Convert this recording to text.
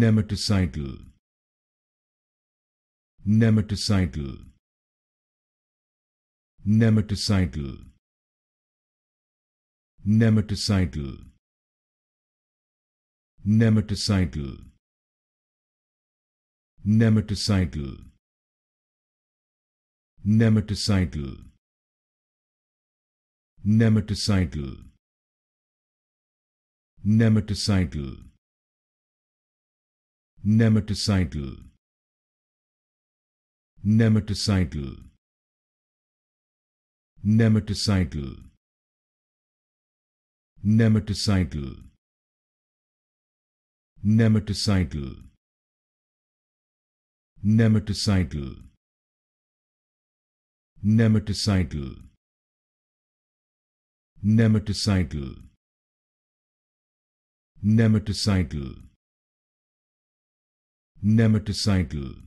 nematocytal nematocytal nematocytal nematocytal nematocytal nematocytal nematocytal nematocytal nematocytal nematocidal nematocidal nematocidal nematocidal nematocidal nematocytal nematocytal nematocytal nematocytal